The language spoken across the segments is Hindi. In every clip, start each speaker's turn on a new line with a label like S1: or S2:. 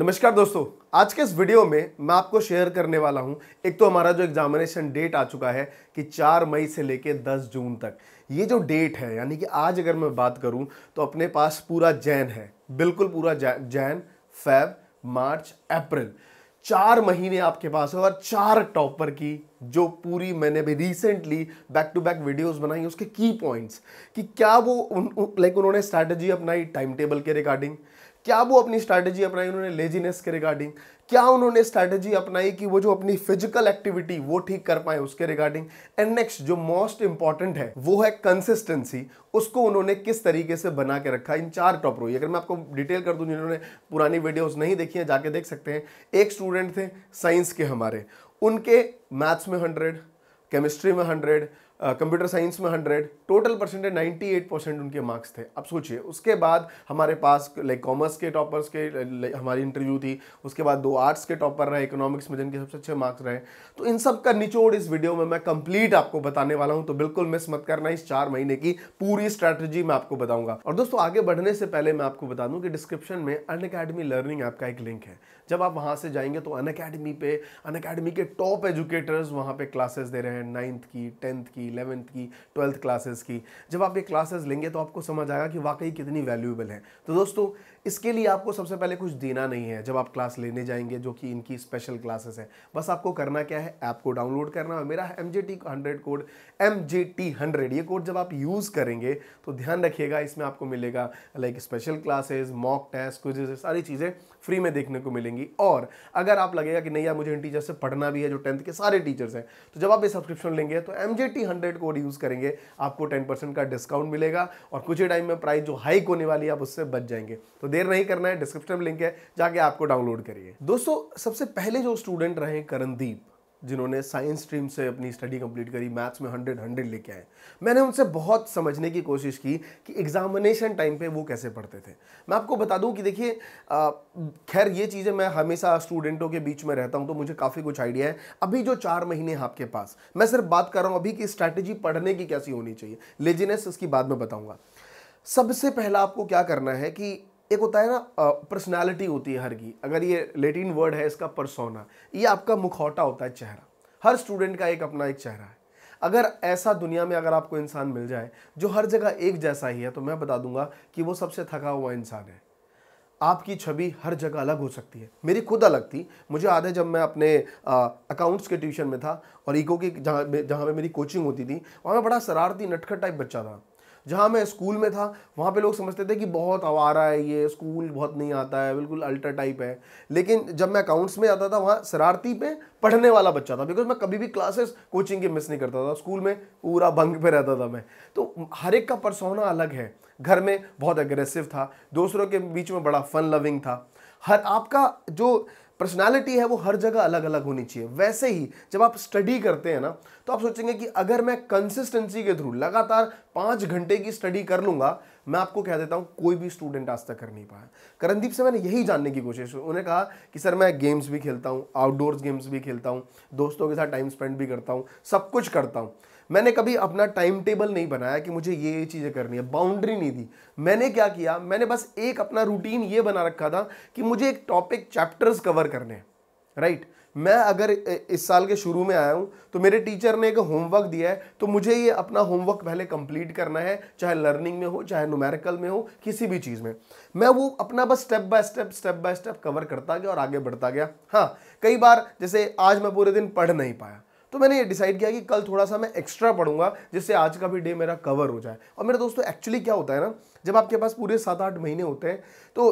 S1: नमस्कार दोस्तों आज के इस वीडियो में मैं आपको शेयर करने वाला हूं एक तो हमारा जो एग्जामिनेशन डेट आ चुका है कि 4 मई से लेकर 10 जून तक ये जो डेट है यानी कि आज अगर मैं बात करूं तो अपने पास पूरा जैन है बिल्कुल पूरा जैन फेब मार्च अप्रैल चार महीने आपके पास है और चार टॉपर की जो पूरी मैंने भी recently back to back videos बनाई उसके की पॉइंट्स कि क्या वो उन, लाइक उन्होंने स्ट्रैटेजी अपनाई टाइम टेबल के रिगार्डिंग क्या वो अपनी स्ट्रैटेजी अपनाई उन्होंने लेजीनेस के रिगार्डिंग क्या उन्होंने स्ट्रैटेजी अपनाई कि वो जो अपनी फिजिकल एक्टिविटी वो ठीक कर पाए उसके रिगार्डिंग एंड नेक्स्ट जो मोस्ट इंपॉर्टेंट है वो है कंसिस्टेंसी उसको उन्होंने किस तरीके से बना के रखा इन चार टॉप रोई अगर मैं आपको डिटेल कर दूं जिन्होंने पुरानी वीडियोस नहीं देखी हैं जाके देख सकते हैं एक स्टूडेंट थे साइंस के हमारे उनके मैथ्स में हंड्रेड केमिस्ट्री में हंड्रेड कंप्यूटर साइंस में 100 टोटल परसेंटेज 98 परसेंट उनके मार्क्स थे अब सोचिए उसके बाद हमारे पास लाइक कॉमर्स के टॉपर्स के हमारी इंटरव्यू थी उसके बाद दो आर्ट्स के टॉपर रहे इकोनॉमिक्स में जिनके सबसे अच्छे मार्क्स रहे तो इन सब का निचोड़ इस वीडियो में मैं कंप्लीट आपको बताने वाला हूँ तो बिल्कुल मिस मत करना इस चार महीने की पूरी स्ट्रैटेजी मैं आपको बताऊंगा और दोस्तों आगे बढ़ने से पहले मैं आपको बता दूँ कि डिस्क्रिप्शन में अन अकेडमी लर्निंग ऐप का एक लिंक है जब आप वहाँ से जाएंगे तो अन अकेडमी पे अन अकेडमी के टॉप एजुकेटर्स वहाँ पर क्लासेस दे रहे हैं नाइन्थ की टेंथ की की इलेवंथ की ट्वेल्थ क्लासेस की जब आप ये क्लासेस लेंगे तो आपको समझ आएगा कि वाकई कितनी वैल्यूएबल है तो दोस्तों इसके लिए आपको सबसे पहले कुछ देना नहीं है जब आप क्लास लेने जाएंगे जो कि इनकी स्पेशल क्लासेस है बस आपको करना क्या है ऐप को डाउनलोड करना और मेरा M J T hundred code M J T hundred ये कोड जब आप यूज़ करेंगे तो ध्यान रखिएगा इसमें आपको मिलेगा like special classes mock test कुछ सारी चीज़ें फ्री में देखने को मिलेंगी और अगर आप लगेगा कि नहीं यार मुझे इन टीचर से पढ़ना भी है जो टेंथ के सारे टीचर्स हैं तो जब आप ये सब्सक्रिप्शन लेंगे तो M J T hundred code use करेंगे आपको टेन परसेंट का डिस्काउंट मिलेगा और कुछ ही टाइम में प्राइस जो हाइक होने वाली है आप उससे बच जाएंगे तो देर नहीं करना है डिस्क्रिप्शन में लिंक है जाके आपको डाउनलोड करिए दोस्तों सबसे पहले जो स्टूडेंट रहे करणदीप जिन्होंने साइंस स्ट्रीम से अपनी स्टडी कंप्लीट करी मैथ्स में हंड्रेड हंड्रेड लेके आए मैंने उनसे बहुत समझने की कोशिश की कि एग्जामिनेशन टाइम पे वो कैसे पढ़ते थे मैं आपको बता दूं कि देखिए खैर ये चीज़ें मैं हमेशा स्टूडेंटों के बीच में रहता हूं तो मुझे काफ़ी कुछ आइडिया है अभी जो चार महीने हैं आपके पास मैं सिर्फ बात कर रहा हूँ अभी की स्ट्रैटेजी पढ़ने की कैसी होनी चाहिए लेजीनेस इसकी बाद में बताऊँगा सबसे पहला आपको क्या करना है कि एक होता है ना पर्सनालिटी होती है हर की अगर ये लेटिन वर्ड है इसका परसोना ये आपका मुखौटा होता है चेहरा हर स्टूडेंट का एक अपना एक चेहरा है अगर ऐसा दुनिया में अगर आपको इंसान मिल जाए जो हर जगह एक जैसा ही है तो मैं बता दूंगा कि वो सबसे थका हुआ इंसान है आपकी छवि हर जगह अलग हो सकती है मेरी खुद अलग थी मुझे याद है जब मैं अपने अकाउंट्स के ट्यूशन में था और ईको की जहाँ जहाँ पे मेरी कोचिंग होती थी वहाँ मैं बड़ा शरारती नटखट टाइप बच्चा था जहाँ मैं स्कूल में था वहाँ पे लोग समझते थे कि बहुत आवारा है ये स्कूल बहुत नहीं आता है बिल्कुल अल्टर टाइप है लेकिन जब मैं अकाउंट्स में आता था वहाँ शरारती पे पढ़ने वाला बच्चा था बिकॉज मैं कभी भी क्लासेस कोचिंग के मिस नहीं करता था स्कूल में पूरा भंग पे रहता था मैं तो हर एक का परसोना अलग है घर में बहुत एग्रेसिव था दूसरों के बीच में बड़ा फन लविंग था हर आपका जो पर्सनालिटी है वो हर जगह अलग अलग होनी चाहिए वैसे ही जब आप स्टडी करते हैं ना तो आप सोचेंगे कि अगर मैं कंसिस्टेंसी के थ्रू लगातार पाँच घंटे की स्टडी कर लूँगा मैं आपको कह देता हूँ कोई भी स्टूडेंट आज तक कर नहीं पाया करणदीप से मैंने यही जानने की कोशिश उन्हें कहा कि सर मैं गेम्स भी खेलता हूँ आउटडोर्स गेम्स भी खेलता हूँ दोस्तों के साथ टाइम स्पेंड भी करता हूँ सब कुछ करता हूँ मैंने कभी अपना टाइम टेबल नहीं बनाया कि मुझे ये ये चीज़ें करनी है बाउंड्री नहीं दी मैंने क्या किया मैंने बस एक अपना रूटीन ये बना रखा था कि मुझे एक टॉपिक चैप्टर्स कवर करने हैं राइट मैं अगर इस साल के शुरू में आया हूँ तो मेरे टीचर ने एक होमवर्क दिया है तो मुझे ये अपना होमवर्क पहले कंप्लीट करना है चाहे लर्निंग में हो चाहे नुमेरिकल में हो किसी भी चीज़ में मैं वो अपना बस step by step step by step cover करता गया और आगे बढ़ता गया हाँ कई बार जैसे आज मैं पूरे दिन पढ़ नहीं पाया तो मैंने ये डिसाइड किया कि कल थोड़ा सा मैं एक्स्ट्रा पढ़ूंगा जिससे आज का भी डे मेरा कवर हो जाए और मेरे दोस्तों एक्चुअली क्या होता है ना जब आपके पास पूरे सात आठ महीने होते हैं तो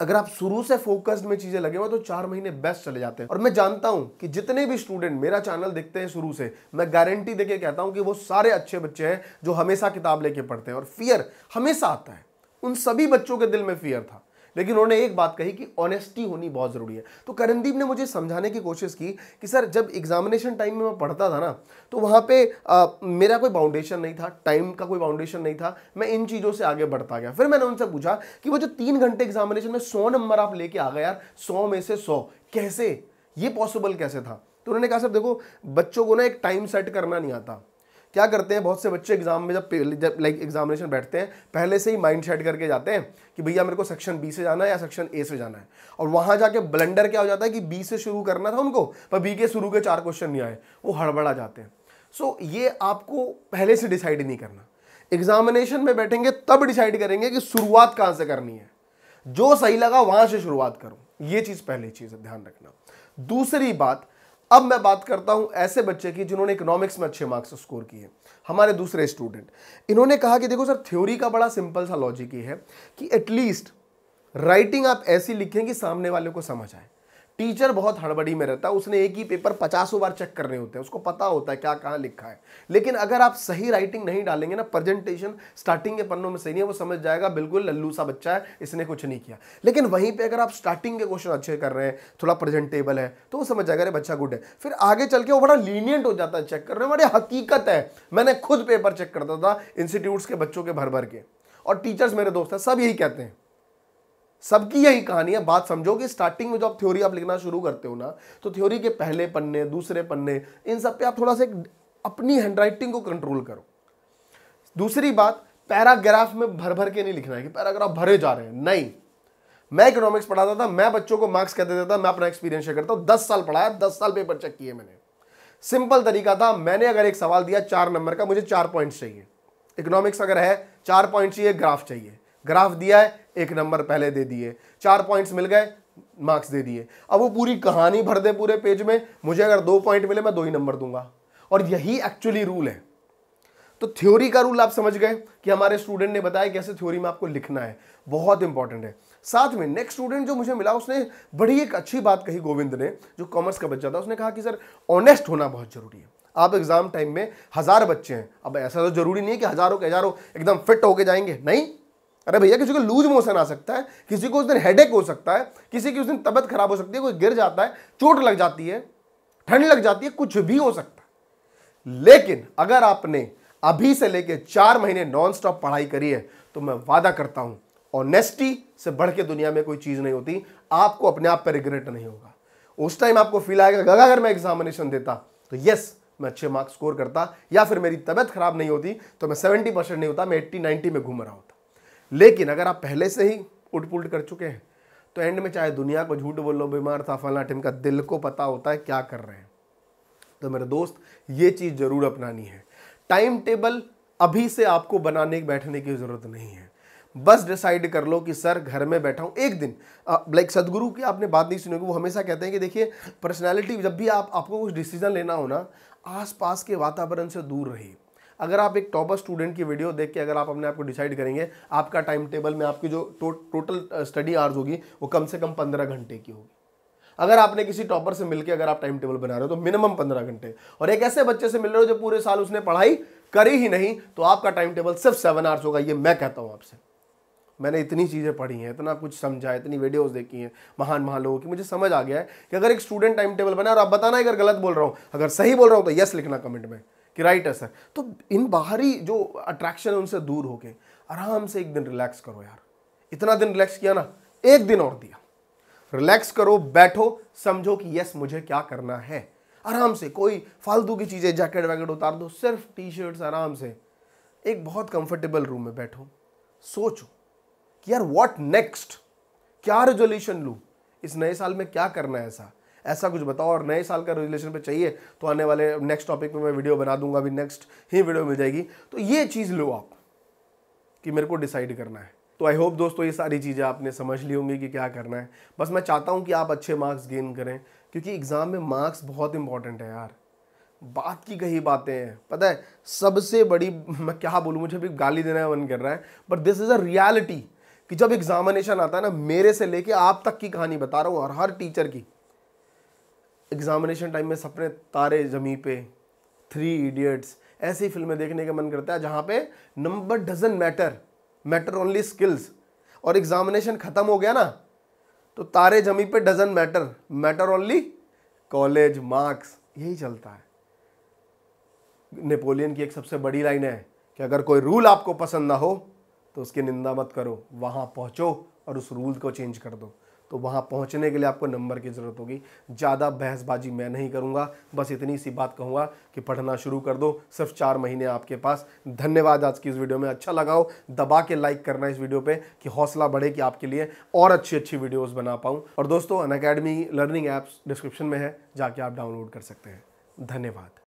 S1: अगर आप शुरू से फोकस्ड में चीज़ें लगे हुए तो चार महीने बेस्ट चले जाते हैं और मैं जानता हूं कि जितने भी स्टूडेंट मेरा चैनल देखते हैं शुरू से मैं गारंटी देके कहता हूं कि वो सारे अच्छे बच्चे हैं जो हमेशा किताब लेके पढ़ते हैं और फियर हमेशा आता है उन सभी बच्चों के दिल में फियर था लेकिन उन्होंने एक बात कही कि ऑनेस्टी होनी बहुत ज़रूरी है तो करणदीप ने मुझे समझाने की कोशिश की कि सर जब एग्जामिनेशन टाइम में मैं पढ़ता था ना तो वहाँ पे आ, मेरा कोई बाउंडेशन नहीं था टाइम का कोई बाउंडेशन नहीं था मैं इन चीज़ों से आगे बढ़ता गया फिर मैंने उनसे पूछा कि वो जो तीन घंटे एग्जामिनेशन में सौ नंबर आप लेके आ गए यार सौ में से सौ कैसे ये पॉसिबल कैसे था तो उन्होंने कहा सर देखो बच्चों को ना एक टाइम सेट करना नहीं आता क्या करते हैं बहुत से बच्चे एग्जाम में जब जब लाइक एग्जामिनेशन बैठते हैं पहले से ही माइंड सेट करके जाते हैं कि भैया मेरे को सेक्शन बी से जाना है या सेक्शन ए से जाना है और वहां जाके ब्लेंडर क्या हो जाता है कि बी से शुरू करना था उनको पर बी के शुरू के चार क्वेश्चन नहीं आए वो हड़बड़ा जाते हैं सो so, ये आपको पहले से डिसाइड नहीं करना एग्जामिनेशन में बैठेंगे तब डिसाइड करेंगे कि शुरुआत कहाँ से करनी है जो सही लगा वहाँ से शुरुआत करो ये चीज़ पहली चीज़ ध्यान रखना दूसरी बात अब मैं बात करता हूं ऐसे बच्चे की जिन्होंने इकोनॉमिक्स में अच्छे मार्क्स स्कोर किए हमारे दूसरे स्टूडेंट इन्होंने कहा कि देखो सर थ्योरी का बड़ा सिंपल सा लॉजिक ये है कि एटलीस्ट राइटिंग आप ऐसी लिखें कि सामने वाले को समझ आए टीचर बहुत हड़बड़ी में रहता है उसने एक ही पेपर पचासों बार चेक करने होते हैं उसको पता होता है क्या कहाँ लिखा है लेकिन अगर आप सही राइटिंग नहीं डालेंगे ना प्रेजेंटेशन स्टार्टिंग के पन्नों में सही नहीं है वो समझ जाएगा बिल्कुल लल्लू सा बच्चा है इसने कुछ नहीं किया लेकिन वहीं पर अगर आप स्टार्टिंग के क्वेश्चन अच्छे कर रहे हैं थोड़ा प्रेजेंटेबल है तो वो समझ जाएगा अरे बच्चा गुड है फिर आगे चल के वो बड़ा लीनियंट हो जाता है चेक करने में बड़ी हकीकत है मैंने खुद पेपर चेक करता था इंस्टीट्यूट्स के बच्चों के भर भर के और टीचर्स मेरे दोस्त हैं सब यही कहते हैं सबकी यही कहानी है बात समझो कि स्टार्टिंग में जो आप थ्योरी आप लिखना शुरू करते हो ना तो थ्योरी के पहले पन्ने दूसरे पन्ने इन सब पे आप थोड़ा सा अपनी हैंडराइटिंग को कंट्रोल करो दूसरी बात पैराग्राफ में भर भर के नहीं लिखना है कि पैराग्राफ भरे जा रहे हैं नहीं मैं इकोनॉमिक्स पढ़ाता था मैं बच्चों को मार्क्स कह देता था मैं अपना एक्सपीरियंस शेयर करता हूँ दस साल पढ़ाया दस साल पेपर चेक किए मैंने सिंपल तरीका था मैंने अगर एक सवाल दिया चार नंबर का मुझे चार पॉइंट्स चाहिए इकोनॉमिक्स अगर है चार पॉइंट चाहिए ग्राफ चाहिए ग्राफ दिया है एक नंबर पहले दे दिए चार पॉइंट्स मिल गए मार्क्स दे दिए अब वो पूरी कहानी भर दे पूरे पेज में मुझे अगर दो पॉइंट मिले मैं दो ही नंबर दूंगा और यही एक्चुअली रूल है तो थ्योरी का रूल आप समझ गए कि हमारे स्टूडेंट ने बताया कैसे थ्योरी में आपको लिखना है बहुत इंपॉर्टेंट है साथ में नेक्स्ट स्टूडेंट जो मुझे मिला उसने बड़ी एक अच्छी बात कही गोविंद ने जो कॉमर्स का बच्चा था उसने कहा कि सर ऑनेस्ट होना बहुत जरूरी है आप एग्जाम टाइम में हज़ार बच्चे हैं अब ऐसा तो जरूरी नहीं है कि हज़ारों के हज़ारों एकदम फिट होके जाएंगे नहीं अरे भैया किसी को लूज मोशन आ सकता है किसी को उस दिन हेडेक हो सकता है किसी की उस दिन तबियत खराब हो सकती है कोई गिर जाता है चोट लग जाती है ठंड लग जाती है कुछ भी हो सकता है लेकिन अगर आपने अभी से लेके चार महीने नॉन स्टॉप पढ़ाई करी है तो मैं वादा करता हूं ऑनेस्टी से बढ़ के दुनिया में कोई चीज़ नहीं होती आपको अपने आप पर रिग्रेट नहीं होगा उस टाइम आपको फील आएगा गगा अगर मैं एग्जामिनेशन देता तो यस मैं अच्छे मार्क्स स्कोर करता या फिर मेरी तबियत खराब नहीं होती तो मैं 70 परसेंट नहीं होता मैं 80 90 में घूम रहा हूँ लेकिन अगर आप पहले से ही उठ पुलट कर चुके हैं तो एंड में चाहे दुनिया को झूठ बोलो बीमार था फला का दिल को पता होता है क्या कर रहे हैं तो मेरे दोस्त ये चीज़ ज़रूर अपनानी है टाइम टेबल अभी से आपको बनाने बैठने की ज़रूरत नहीं है बस डिसाइड कर लो कि सर घर में बैठा हूं एक दिन लाइक सदगुरु की आपने बात नहीं सुनी वो हमेशा कहते हैं कि देखिए पर्सनैलिटी जब भी आप आपको कुछ डिसीजन लेना हो ना आसपास के वातावरण से दूर रहिए अगर आप एक टॉपर स्टूडेंट की वीडियो देख के अगर आप अपने आपको डिसाइड करेंगे आपका टाइम टेबल में आपकी जो टो, टोटल स्टडी आवर्स होगी वो कम से कम पंद्रह घंटे की होगी अगर आपने किसी टॉपर से मिलकर अगर आप टाइम टेबल बना रहे हो तो मिनिमम पंद्रह घंटे और एक ऐसे बच्चे से मिल रहे हो जो पूरे साल उसने पढ़ाई करी ही नहीं तो आपका टाइम टेबल सिर्फ सेवन आवर्स होगा ये मैं कहता हूँ आपसे मैंने इतनी चीज़ें पढ़ी हैं इतना कुछ समझा इतनी वीडियोस देखी हैं महान महान लोगों की मुझे समझ आ गया है कि अगर एक स्टूडेंट टाइम टेबल बना और आप बताना अगर गलत बोल रहा हूँ अगर सही बोल रहा हूँ तो यस लिखना कमेंट में कि राइट है सर तो इन बाहरी जो अट्रैक्शन है उनसे दूर होके आराम से एक दिन रिलैक्स करो यार इतना दिन रिलैक्स किया ना एक दिन और दिया रिलैक्स करो बैठो समझो कि यस मुझे क्या करना है आराम से कोई फालतू की चीज़ें जैकेट वैकेट उतार दो सिर्फ टी शर्ट्स आराम से एक बहुत कंफर्टेबल रूम में बैठो सोचो कि यार व्हाट नेक्स्ट क्या रेजोल्यूशन लूँ इस नए साल में क्या करना है ऐसा ऐसा कुछ बताओ और नए साल का रेजुलेशन पे चाहिए तो आने वाले नेक्स्ट टॉपिक पे मैं वीडियो बना दूंगा अभी नेक्स्ट ही वीडियो मिल जाएगी तो ये चीज़ लो आप कि मेरे को डिसाइड करना है तो आई होप दोस्तों ये सारी चीज़ें आपने समझ ली होंगी कि क्या करना है बस मैं चाहता हूँ कि आप अच्छे मार्क्स गेन करें क्योंकि एग्ज़ाम में मार्क्स बहुत इंपॉर्टेंट है यार बात की कही बातें हैं पता है सबसे बड़ी मैं क्या बोलूँ मुझे भी गाली देना मन कर रहा है but this is a reality कि जब एग्जामिनेशन आता है ना मेरे से लेके आप तक की कहानी बता रहा हूँ और हर टीचर की एग्ज़ामिनेशन टाइम में सपने तारे जमी पे थ्री इडियट्स ऐसी फिल्में देखने का मन करता है जहाँ पे number doesn't matter matter only skills और एग्ज़ामिनेशन ख़त्म हो गया ना तो तारे जमी पे doesn't matter matter only college marks यही चलता है नेपोलियन की एक सबसे बड़ी लाइन है कि अगर कोई रूल आपको पसंद ना हो तो उसकी निंदा मत करो वहाँ पहुँचो और उस रूल को चेंज कर दो तो वहाँ पहुँचने के लिए आपको नंबर की ज़रूरत होगी ज़्यादा बहसबाजी मैं नहीं करूँगा बस इतनी सी बात कहूँगा कि पढ़ना शुरू कर दो सिर्फ चार महीने आपके पास धन्यवाद आज की इस वीडियो में अच्छा लगाओ दबा के लाइक करना इस वीडियो पे कि हौसला बढ़े कि आपके लिए और अच्छी अच्छी वीडियोज़ बना पाऊँ और दोस्तों अन लर्निंग ऐप्स डिस्क्रिप्शन में है जाके आप डाउनलोड कर सकते हैं धन्यवाद